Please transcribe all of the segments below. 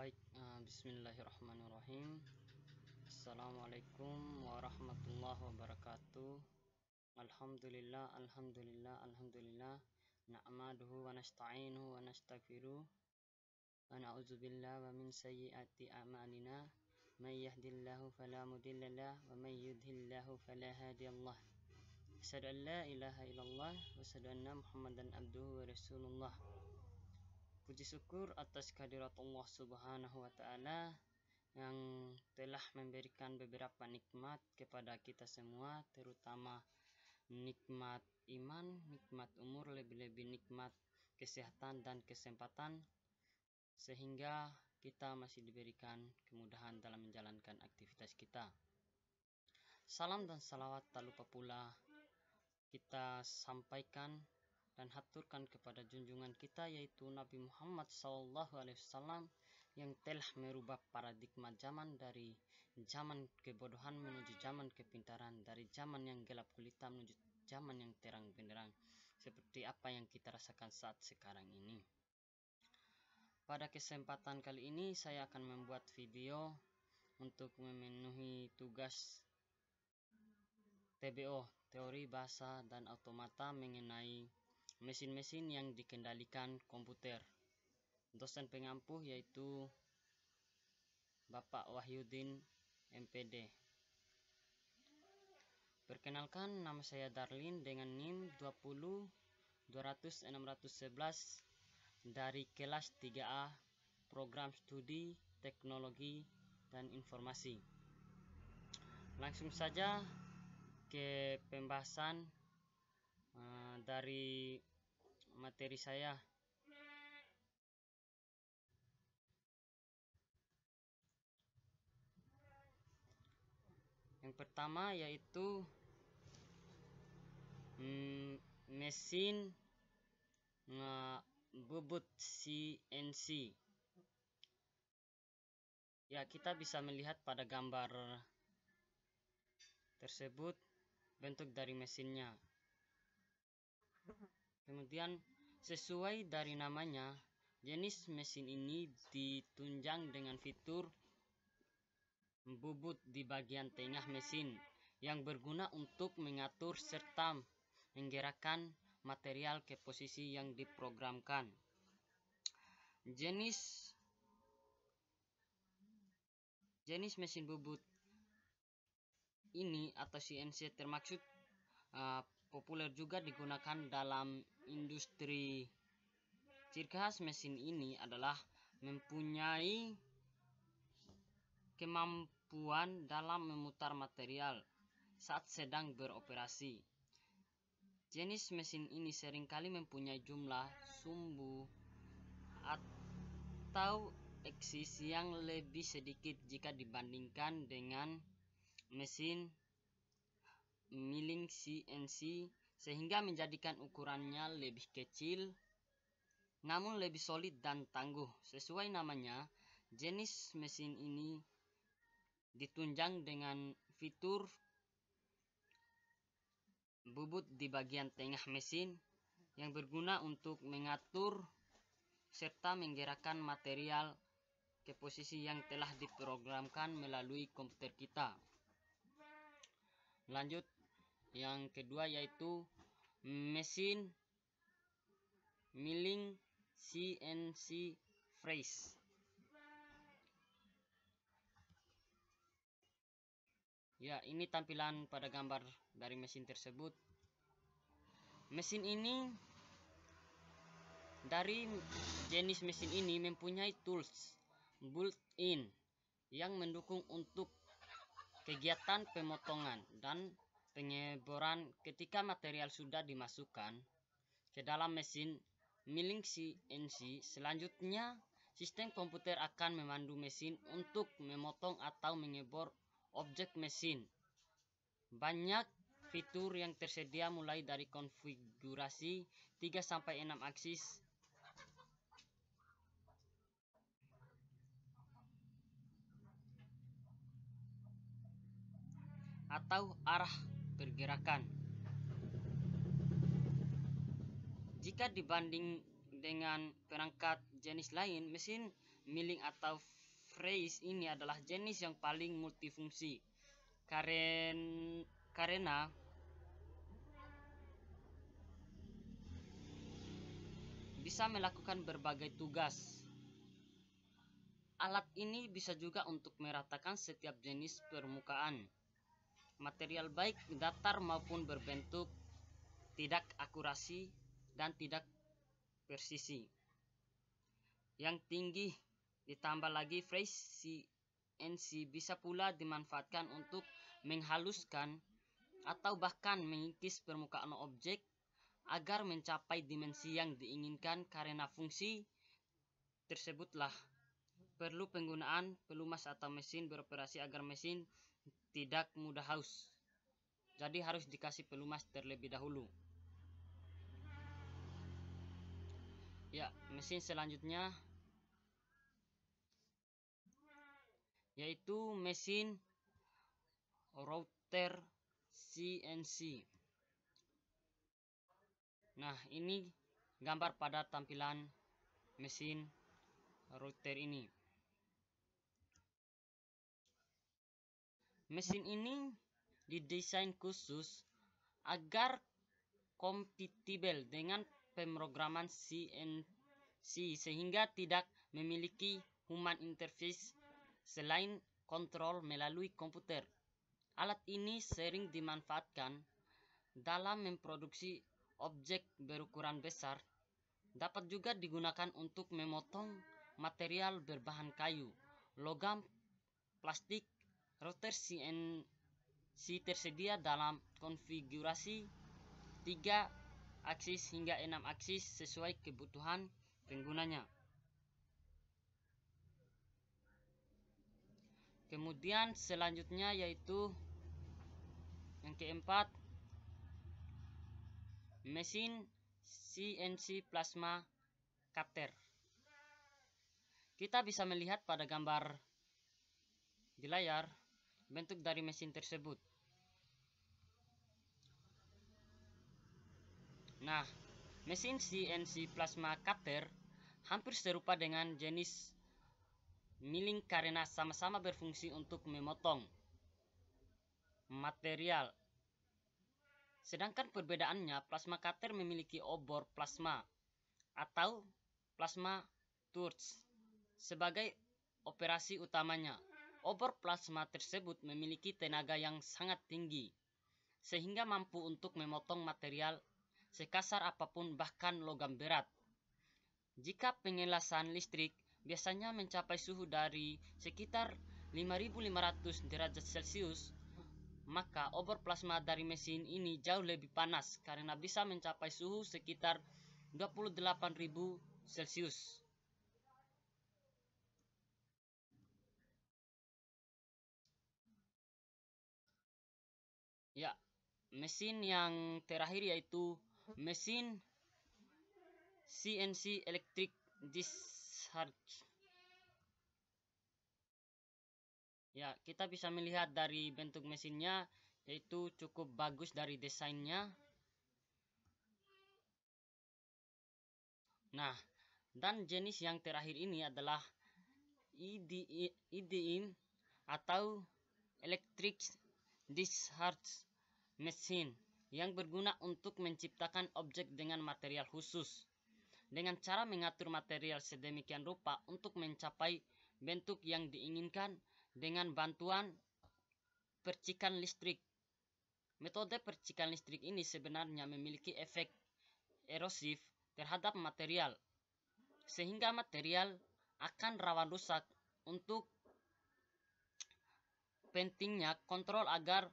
Baik, uh, bismillahirrahmanirrahim. Assalamualaikum warahmatullahi wabarakatuh. Alhamdulillah, alhamdulillah, alhamdulillah. Na'maduhu wa nasta'inuhu wa nastaghfiruh. Wa na'udzu wa min sayyiati a'malina. May yahdihillahu fala wa may yudhillahu fala hadiyalah. an la ilaha illallah wa asyhadu anna Muhammadan abduhu wa rasulullah. Puji syukur atas kehadirat Allah Subhanahu wa taala yang telah memberikan beberapa nikmat kepada kita semua, terutama nikmat iman, nikmat umur, lebih-lebih nikmat kesehatan dan kesempatan sehingga kita masih diberikan kemudahan dalam menjalankan aktivitas kita. Salam dan salawat tak lupa pula kita sampaikan dan haturkan kepada junjungan kita yaitu Nabi Muhammad SAW yang telah merubah paradigma zaman dari zaman kebodohan menuju zaman kepintaran, dari zaman yang gelap gulita menuju zaman yang terang benderang, seperti apa yang kita rasakan saat sekarang ini. Pada kesempatan kali ini saya akan membuat video untuk memenuhi tugas TBO, teori bahasa dan automata mengenai mesin-mesin yang dikendalikan komputer. Dosen pengampuh yaitu Bapak Wahyudin MPD. Perkenalkan nama saya Darlin dengan NIM 20 200 611 dari kelas 3A Program Studi Teknologi dan Informasi. Langsung saja ke pembahasan uh, dari materi saya. Yang pertama yaitu mm, mesin mm, CNC. Ya, kita bisa melihat pada gambar tersebut bentuk dari mesinnya. Kemudian sesuai dari namanya, jenis mesin ini ditunjang dengan fitur bubut di bagian tengah mesin yang berguna untuk mengatur serta menggerakkan material ke posisi yang diprogramkan. Jenis jenis mesin bubut ini atau CNC termaksud uh, populer juga digunakan dalam industri. Ciri khas mesin ini adalah mempunyai kemampuan dalam memutar material saat sedang beroperasi. Jenis mesin ini seringkali mempunyai jumlah sumbu atau eksis yang lebih sedikit jika dibandingkan dengan mesin milling CNC sehingga menjadikan ukurannya lebih kecil namun lebih solid dan tangguh. Sesuai namanya, jenis mesin ini ditunjang dengan fitur bubut di bagian tengah mesin yang berguna untuk mengatur serta menggerakkan material ke posisi yang telah diprogramkan melalui komputer kita. Lanjut yang kedua yaitu mesin milling CNC phrase ya ini tampilan pada gambar dari mesin tersebut mesin ini dari jenis mesin ini mempunyai tools built-in yang mendukung untuk kegiatan pemotongan dan penyeboran ketika material sudah dimasukkan ke dalam mesin milling CNC, selanjutnya sistem komputer akan memandu mesin untuk memotong atau mengebor objek mesin. Banyak fitur yang tersedia mulai dari konfigurasi 3-6 aksis atau arah pergerakan. Jika dibanding dengan perangkat jenis lain, mesin milling atau phrase ini adalah jenis yang paling multifungsi. Karen, karena bisa melakukan berbagai tugas. Alat ini bisa juga untuk meratakan setiap jenis permukaan material baik datar maupun berbentuk tidak akurasi dan tidak persisi. Yang tinggi ditambah lagi CNC bisa pula dimanfaatkan untuk menghaluskan atau bahkan mengikis permukaan objek agar mencapai dimensi yang diinginkan karena fungsi tersebutlah perlu penggunaan pelumas atau mesin beroperasi agar mesin tidak mudah haus. Jadi harus dikasih pelumas terlebih dahulu. Ya, mesin selanjutnya yaitu mesin router CNC. Nah, ini gambar pada tampilan mesin router ini. Mesin ini didesain khusus agar kompatibel dengan pemrograman CNC sehingga tidak memiliki human interface selain kontrol melalui komputer. Alat ini sering dimanfaatkan dalam memproduksi objek berukuran besar. Dapat juga digunakan untuk memotong material berbahan kayu, logam, plastik, Router CNC tersedia dalam konfigurasi 3 aksis hingga 6 aksis sesuai kebutuhan penggunanya. Kemudian selanjutnya yaitu yang keempat mesin CNC plasma cutter. Kita bisa melihat pada gambar di layar bentuk dari mesin tersebut. Nah, mesin CNC plasma cutter hampir serupa dengan jenis milling karena sama-sama berfungsi untuk memotong material. Sedangkan perbedaannya, plasma cutter memiliki obor plasma atau plasma torch sebagai operasi utamanya obor plasma tersebut memiliki tenaga yang sangat tinggi, sehingga mampu untuk memotong material sekasar apapun bahkan logam berat. Jika pengelasan listrik biasanya mencapai suhu dari sekitar 5500 derajat Celcius, maka obor plasma dari mesin ini jauh lebih panas karena bisa mencapai suhu sekitar 28.000 Celcius. Ya, mesin yang terakhir yaitu mesin CNC electric discharge. Ya, kita bisa melihat dari bentuk mesinnya yaitu cukup bagus dari desainnya. Nah, dan jenis yang terakhir ini adalah IDIN atau electric discharge mesin yang berguna untuk menciptakan objek dengan material khusus. Dengan cara mengatur material sedemikian rupa untuk mencapai bentuk yang diinginkan dengan bantuan percikan listrik. Metode percikan listrik ini sebenarnya memiliki efek erosif terhadap material, sehingga material akan rawan rusak untuk pentingnya kontrol agar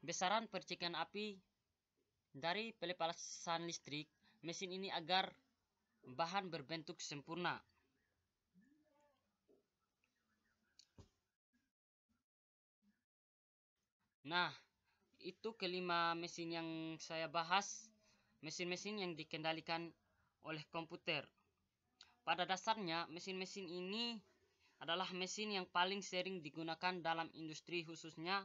Besaran percikan api dari pelepasan listrik mesin ini agar bahan berbentuk sempurna. Nah, itu kelima mesin yang saya bahas, mesin-mesin yang dikendalikan oleh komputer. Pada dasarnya, mesin-mesin ini adalah mesin yang paling sering digunakan dalam industri khususnya